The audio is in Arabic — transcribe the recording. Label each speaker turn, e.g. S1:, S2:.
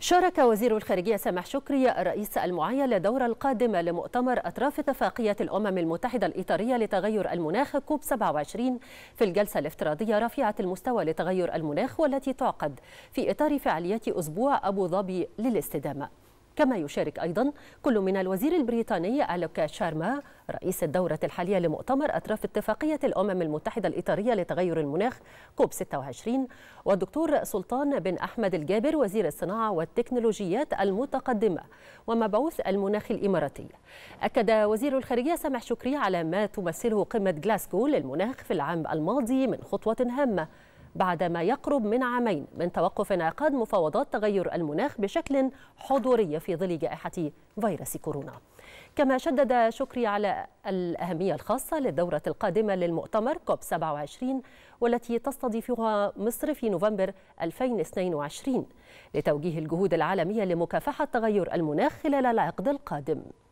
S1: شارك وزير الخارجية سامح شكري الرئيس المعين للدورة القادمة لمؤتمر أطراف اتفاقية الأمم المتحدة الإطارية لتغير المناخ كوب 27 في الجلسة الافتراضية رفيعة المستوى لتغير المناخ والتي تعقد في إطار فعاليات أسبوع أبو ظبي للاستدامة كما يشارك أيضا كل من الوزير البريطاني ألوكا شارما رئيس الدورة الحالية لمؤتمر أطراف اتفاقية الأمم المتحدة الإطارية لتغير المناخ كوب 26 والدكتور سلطان بن أحمد الجابر وزير الصناعة والتكنولوجيات المتقدمة ومبعوث المناخ الإماراتي أكد وزير الخارجية سامح شكري على ما تمثله قمة جلاسكو للمناخ في العام الماضي من خطوة هامة بعد ما يقرب من عامين من توقف انعقاد مفاوضات تغير المناخ بشكل حضوري في ظل جائحة فيروس كورونا كما شدد شكري على الأهمية الخاصة للدورة القادمة للمؤتمر كوب 27 والتي تستضيفها مصر في نوفمبر 2022 لتوجيه الجهود العالمية لمكافحة تغير المناخ خلال العقد القادم